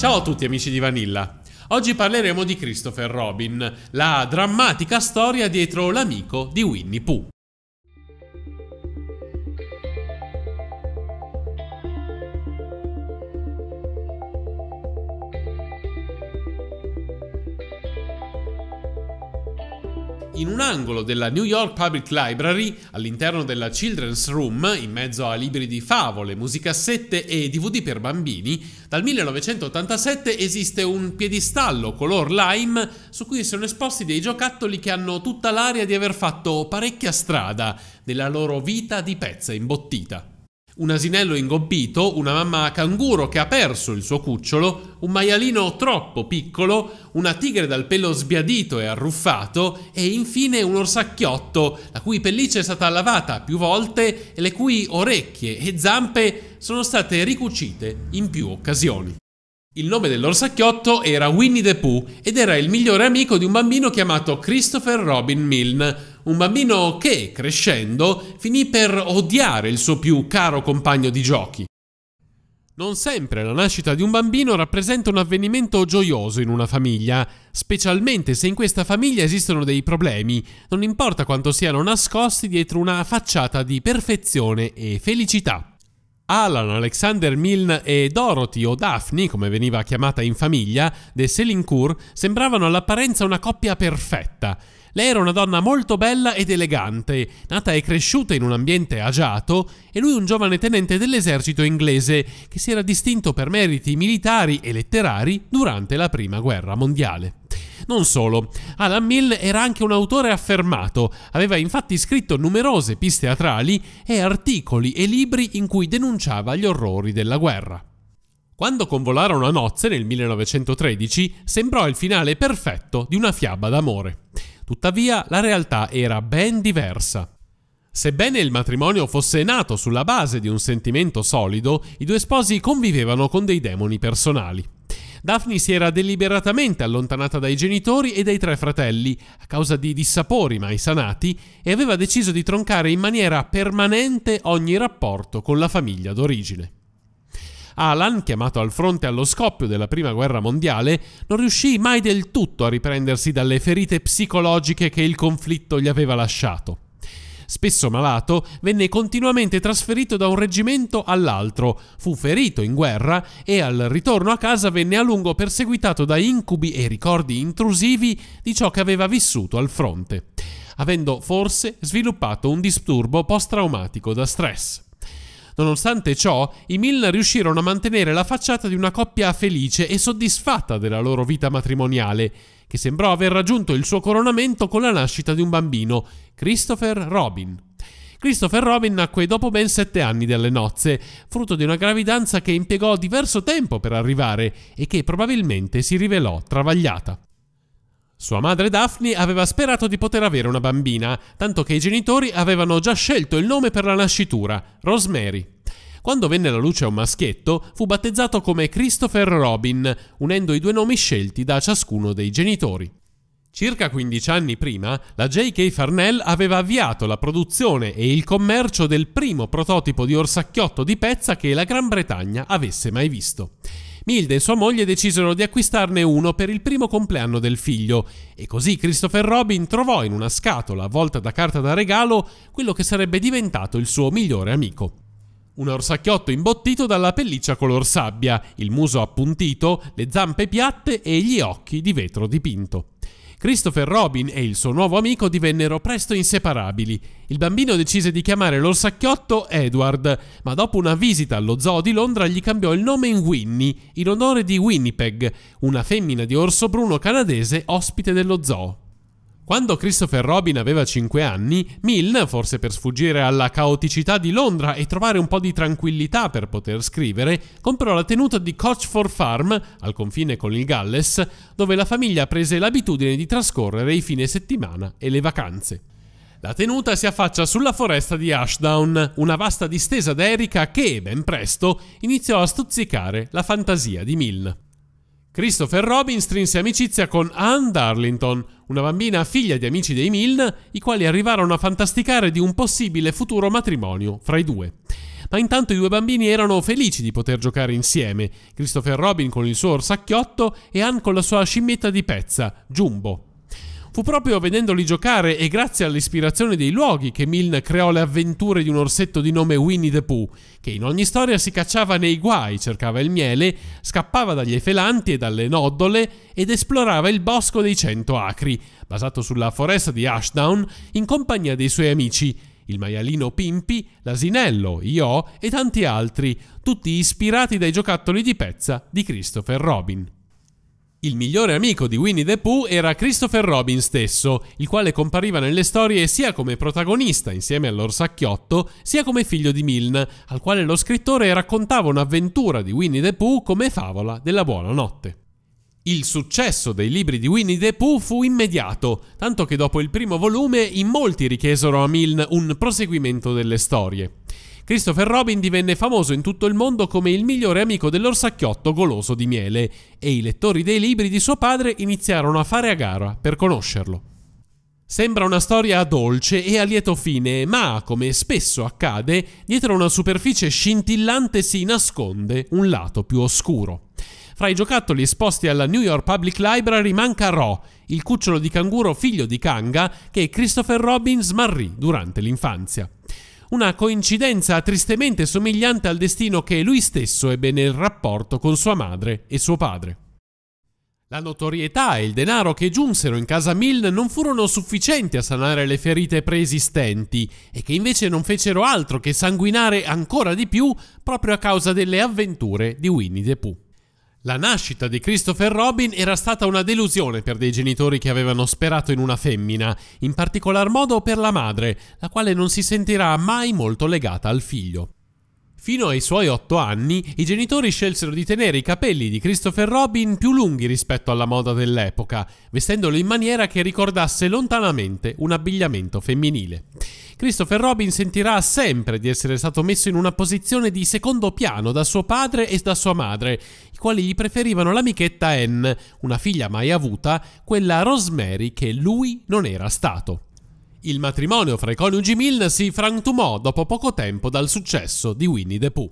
Ciao a tutti amici di Vanilla. Oggi parleremo di Christopher Robin, la drammatica storia dietro l'amico di Winnie Pooh. in un angolo della New York Public Library, all'interno della Children's Room, in mezzo a libri di favole, musicassette e DVD per bambini, dal 1987 esiste un piedistallo color lime su cui sono esposti dei giocattoli che hanno tutta l'aria di aver fatto parecchia strada nella loro vita di pezza imbottita un asinello ingobbito, una mamma canguro che ha perso il suo cucciolo, un maialino troppo piccolo, una tigre dal pelo sbiadito e arruffato e infine un orsacchiotto la cui pelliccia è stata lavata più volte e le cui orecchie e zampe sono state ricucite in più occasioni. Il nome dell'orsacchiotto era Winnie the Pooh ed era il migliore amico di un bambino chiamato Christopher Robin Milne, un bambino che, crescendo, finì per odiare il suo più caro compagno di giochi. Non sempre la nascita di un bambino rappresenta un avvenimento gioioso in una famiglia, specialmente se in questa famiglia esistono dei problemi, non importa quanto siano nascosti dietro una facciata di perfezione e felicità. Alan Alexander Milne e Dorothy o Daphne, come veniva chiamata in famiglia, de Selincourt, sembravano all'apparenza una coppia perfetta. Lei era una donna molto bella ed elegante, nata e cresciuta in un ambiente agiato, e lui un giovane tenente dell'esercito inglese che si era distinto per meriti militari e letterari durante la Prima Guerra Mondiale. Non solo, Alan Mill era anche un autore affermato, aveva infatti scritto numerose piste teatrali e articoli e libri in cui denunciava gli orrori della guerra. Quando convolarono a nozze nel 1913 sembrò il finale perfetto di una fiaba d'amore. Tuttavia, la realtà era ben diversa. Sebbene il matrimonio fosse nato sulla base di un sentimento solido, i due sposi convivevano con dei demoni personali. Daphne si era deliberatamente allontanata dai genitori e dai tre fratelli a causa di dissapori mai sanati e aveva deciso di troncare in maniera permanente ogni rapporto con la famiglia d'origine. Alan, chiamato al fronte allo scoppio della Prima Guerra Mondiale, non riuscì mai del tutto a riprendersi dalle ferite psicologiche che il conflitto gli aveva lasciato. Spesso malato, venne continuamente trasferito da un reggimento all'altro, fu ferito in guerra e al ritorno a casa venne a lungo perseguitato da incubi e ricordi intrusivi di ciò che aveva vissuto al fronte avendo forse sviluppato un disturbo post-traumatico da stress. Nonostante ciò, i Milne riuscirono a mantenere la facciata di una coppia felice e soddisfatta della loro vita matrimoniale, che sembrò aver raggiunto il suo coronamento con la nascita di un bambino, Christopher Robin. Christopher Robin nacque dopo ben sette anni dalle nozze, frutto di una gravidanza che impiegò diverso tempo per arrivare e che probabilmente si rivelò travagliata. Sua madre Daphne aveva sperato di poter avere una bambina, tanto che i genitori avevano già scelto il nome per la nascitura, Rosemary. Quando venne alla luce un maschietto, fu battezzato come Christopher Robin, unendo i due nomi scelti da ciascuno dei genitori. Circa 15 anni prima, la J.K. Farnell aveva avviato la produzione e il commercio del primo prototipo di orsacchiotto di pezza che la Gran Bretagna avesse mai visto. Milde e sua moglie decisero di acquistarne uno per il primo compleanno del figlio e così Christopher Robin trovò in una scatola avvolta da carta da regalo quello che sarebbe diventato il suo migliore amico. Un orsacchiotto imbottito dalla pelliccia color sabbia, il muso appuntito, le zampe piatte e gli occhi di vetro dipinto. Christopher Robin e il suo nuovo amico divennero presto inseparabili. Il bambino decise di chiamare l'orsacchiotto Edward, ma dopo una visita allo zoo di Londra gli cambiò il nome in Winnie, in onore di Winnipeg, una femmina di orso bruno canadese ospite dello zoo. Quando Christopher Robin aveva 5 anni, Milne, forse per sfuggire alla caoticità di Londra e trovare un po' di tranquillità per poter scrivere, comprò la tenuta di Cochford Farm, al confine con il Galles, dove la famiglia prese l'abitudine di trascorrere i fine settimana e le vacanze. La tenuta si affaccia sulla foresta di Ashdown, una vasta distesa d'erica che, ben presto, iniziò a stuzzicare la fantasia di Milne. Christopher Robin strinse amicizia con Anne Darlington, una bambina figlia di amici dei Milne, i quali arrivarono a fantasticare di un possibile futuro matrimonio fra i due ma intanto i due bambini erano felici di poter giocare insieme, Christopher Robin con il suo orsacchiotto e Anne con la sua scimmietta di pezza, Jumbo. Fu proprio vedendoli giocare e grazie all'ispirazione dei luoghi che Milne creò le avventure di un orsetto di nome Winnie the Pooh, che in ogni storia si cacciava nei guai, cercava il miele, scappava dagli efelanti e dalle noddole ed esplorava il bosco dei cento acri, basato sulla foresta di Ashdown, in compagnia dei suoi amici, il maialino Pimpi, l'asinello, Io e tanti altri, tutti ispirati dai giocattoli di pezza di Christopher Robin. Il migliore amico di Winnie the Pooh era Christopher Robin stesso, il quale compariva nelle storie sia come protagonista insieme all'orsacchiotto, sia come figlio di Milne, al quale lo scrittore raccontava un'avventura di Winnie the Pooh come favola della buonanotte. Il successo dei libri di Winnie the Pooh fu immediato, tanto che dopo il primo volume in molti richiesero a Milne un proseguimento delle storie. Christopher Robin divenne famoso in tutto il mondo come il migliore amico dell'orsacchiotto goloso di miele e i lettori dei libri di suo padre iniziarono a fare a gara per conoscerlo. Sembra una storia dolce e a lieto fine, ma, come spesso accade, dietro una superficie scintillante si nasconde un lato più oscuro. Fra i giocattoli esposti alla New York Public Library manca Ro, il cucciolo di canguro figlio di Kanga che Christopher Robin smarrì durante l'infanzia una coincidenza tristemente somigliante al destino che lui stesso ebbe nel rapporto con sua madre e suo padre. La notorietà e il denaro che giunsero in casa Milne non furono sufficienti a sanare le ferite preesistenti e che invece non fecero altro che sanguinare ancora di più proprio a causa delle avventure di Winnie the Pooh. La nascita di Christopher Robin era stata una delusione per dei genitori che avevano sperato in una femmina, in particolar modo per la madre, la quale non si sentirà mai molto legata al figlio. Fino ai suoi otto anni, i genitori scelsero di tenere i capelli di Christopher Robin più lunghi rispetto alla moda dell'epoca, vestendolo in maniera che ricordasse lontanamente un abbigliamento femminile. Christopher Robin sentirà sempre di essere stato messo in una posizione di secondo piano da suo padre e da sua madre, i quali gli preferivano l'amichetta Anne, una figlia mai avuta, quella Rosemary che lui non era stato. Il matrimonio fra i coniugi Milne si frantumò dopo poco tempo dal successo di Winnie the Pooh.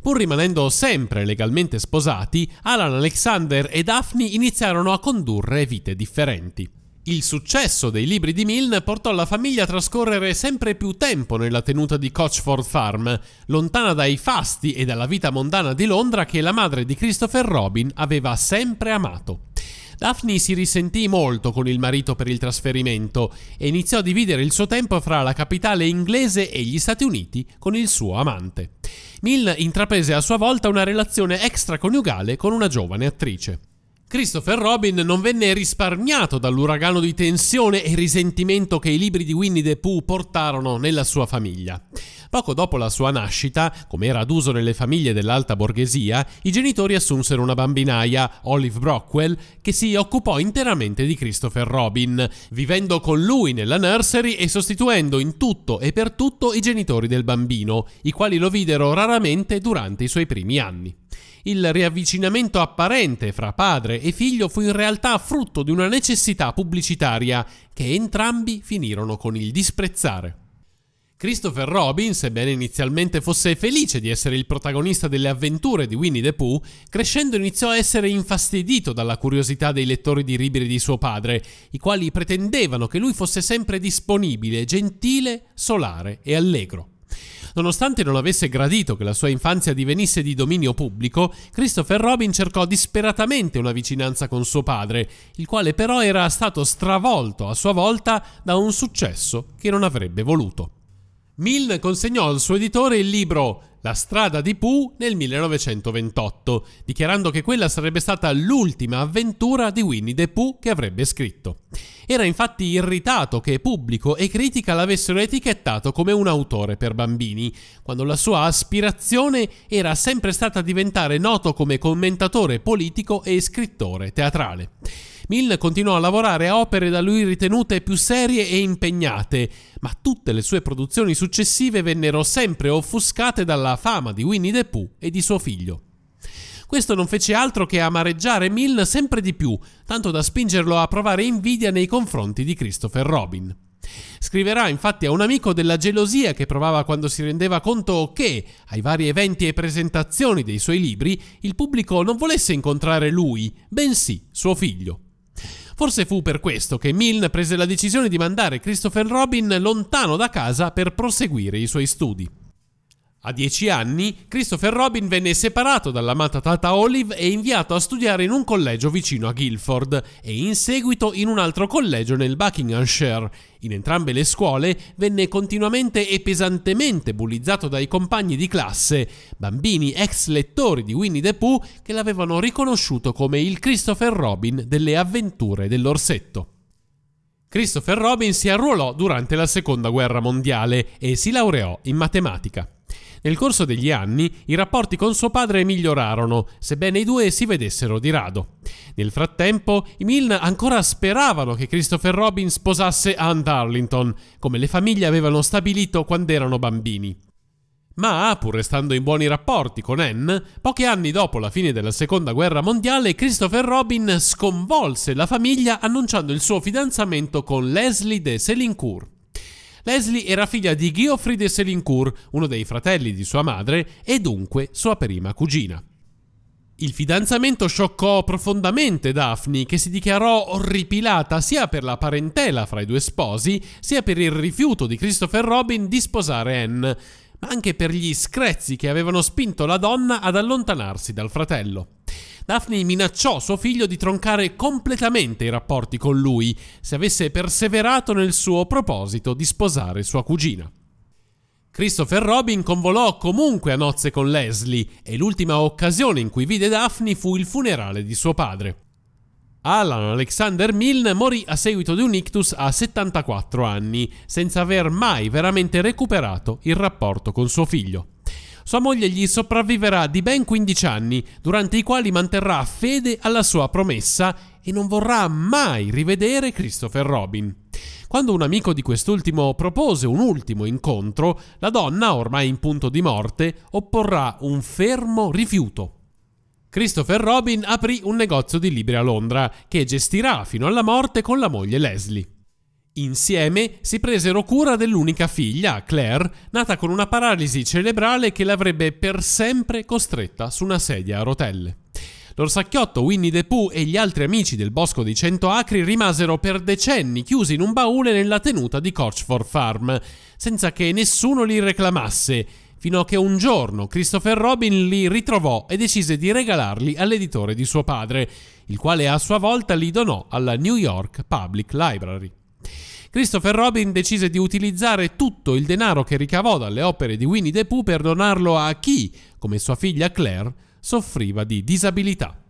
Pur rimanendo sempre legalmente sposati, Alan Alexander e Daphne iniziarono a condurre vite differenti. Il successo dei libri di Milne portò la famiglia a trascorrere sempre più tempo nella tenuta di Cochford Farm, lontana dai fasti e dalla vita mondana di Londra che la madre di Christopher Robin aveva sempre amato. Daphne si risentì molto con il marito per il trasferimento e iniziò a dividere il suo tempo fra la capitale inglese e gli Stati Uniti con il suo amante. Mill intraprese a sua volta una relazione extraconiugale con una giovane attrice. Christopher Robin non venne risparmiato dall'uragano di tensione e risentimento che i libri di Winnie the Pooh portarono nella sua famiglia. Poco dopo la sua nascita, come era ad uso nelle famiglie dell'alta borghesia, i genitori assunsero una bambinaia, Olive Brockwell, che si occupò interamente di Christopher Robin, vivendo con lui nella nursery e sostituendo in tutto e per tutto i genitori del bambino, i quali lo videro raramente durante i suoi primi anni. Il riavvicinamento apparente fra padre e figlio fu in realtà frutto di una necessità pubblicitaria che entrambi finirono con il disprezzare. Christopher Robin, sebbene inizialmente fosse felice di essere il protagonista delle avventure di Winnie the Pooh, crescendo iniziò a essere infastidito dalla curiosità dei lettori di libri di suo padre, i quali pretendevano che lui fosse sempre disponibile, gentile, solare e allegro. Nonostante non avesse gradito che la sua infanzia divenisse di dominio pubblico, Christopher Robin cercò disperatamente una vicinanza con suo padre, il quale però era stato stravolto a sua volta da un successo che non avrebbe voluto. Milne consegnò al suo editore il libro La strada di Pooh nel 1928, dichiarando che quella sarebbe stata l'ultima avventura di Winnie the Pooh che avrebbe scritto. Era infatti irritato che pubblico e critica l'avessero etichettato come un autore per bambini, quando la sua aspirazione era sempre stata diventare noto come commentatore politico e scrittore teatrale. Milne continuò a lavorare a opere da lui ritenute più serie e impegnate, ma tutte le sue produzioni successive vennero sempre offuscate dalla fama di Winnie the Pooh e di suo figlio. Questo non fece altro che amareggiare Milne sempre di più, tanto da spingerlo a provare invidia nei confronti di Christopher Robin. Scriverà infatti a un amico della gelosia che provava quando si rendeva conto che, ai vari eventi e presentazioni dei suoi libri, il pubblico non volesse incontrare lui, bensì suo figlio. Forse fu per questo che Milne prese la decisione di mandare Christopher Robin lontano da casa per proseguire i suoi studi. A dieci anni, Christopher Robin venne separato dall'amata tata Olive e inviato a studiare in un collegio vicino a Guildford e in seguito in un altro collegio nel Buckinghamshire. In entrambe le scuole venne continuamente e pesantemente bullizzato dai compagni di classe, bambini ex lettori di Winnie the Pooh che l'avevano riconosciuto come il Christopher Robin delle avventure dell'orsetto. Christopher Robin si arruolò durante la Seconda Guerra Mondiale e si laureò in matematica. Nel corso degli anni i rapporti con suo padre migliorarono, sebbene i due si vedessero di rado. Nel frattempo, i Milne ancora speravano che Christopher Robin sposasse Anne Darlington, come le famiglie avevano stabilito quando erano bambini. Ma, pur restando in buoni rapporti con Anne, pochi anni dopo la fine della Seconda Guerra Mondiale, Christopher Robin sconvolse la famiglia annunciando il suo fidanzamento con Leslie de Selincourt. Leslie era figlia di Geoffrey de Selincourt, uno dei fratelli di sua madre, e dunque sua prima cugina. Il fidanzamento scioccò profondamente Daphne, che si dichiarò orripilata sia per la parentela fra i due sposi, sia per il rifiuto di Christopher Robin di sposare Anne, ma anche per gli screzi che avevano spinto la donna ad allontanarsi dal fratello. Daphne minacciò suo figlio di troncare completamente i rapporti con lui se avesse perseverato nel suo proposito di sposare sua cugina. Christopher Robin convolò comunque a nozze con Leslie e l'ultima occasione in cui vide Daphne fu il funerale di suo padre. Alan Alexander Milne morì a seguito di un ictus a 74 anni, senza aver mai veramente recuperato il rapporto con suo figlio. Sua moglie gli sopravviverà di ben 15 anni, durante i quali manterrà fede alla sua promessa e non vorrà mai rivedere Christopher Robin. Quando un amico di quest'ultimo propose un ultimo incontro, la donna, ormai in punto di morte, opporrà un fermo rifiuto. Christopher Robin aprì un negozio di libri a Londra, che gestirà fino alla morte con la moglie Leslie. Insieme si presero cura dell'unica figlia, Claire, nata con una paralisi cerebrale che l'avrebbe per sempre costretta su una sedia a rotelle. L'orsacchiotto Winnie the Pooh e gli altri amici del bosco di Cento Acri rimasero per decenni chiusi in un baule nella tenuta di Corchford Farm, senza che nessuno li reclamasse, fino a che un giorno Christopher Robin li ritrovò e decise di regalarli all'editore di suo padre, il quale a sua volta li donò alla New York Public Library. Christopher Robin decise di utilizzare tutto il denaro che ricavò dalle opere di Winnie the Pooh per donarlo a chi, come sua figlia Claire, soffriva di disabilità.